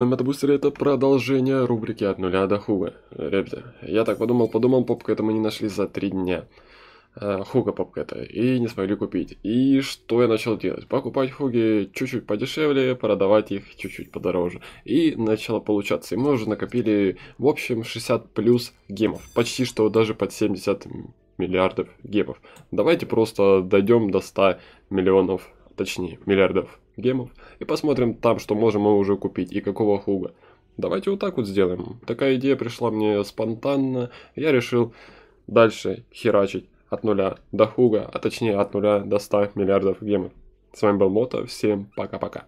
Это бустер это продолжение рубрики от нуля до хуга. Ребята, я так подумал, подумал, попка это мы не нашли за три дня. Э, хуга попка это и не смогли купить. И что я начал делать? Покупать хуги чуть-чуть подешевле, продавать их чуть-чуть подороже. И начало получаться. И мы уже накопили в общем 60 плюс гемов. Почти что даже под 70 миллиардов гемов. Давайте просто дойдем до 100 миллионов, точнее миллиардов гемов и посмотрим там, что можем мы уже купить и какого хуга. Давайте вот так вот сделаем. Такая идея пришла мне спонтанно. Я решил дальше херачить от нуля до хуга, а точнее от нуля до 100 миллиардов гемов. С вами был Мото, всем пока-пока.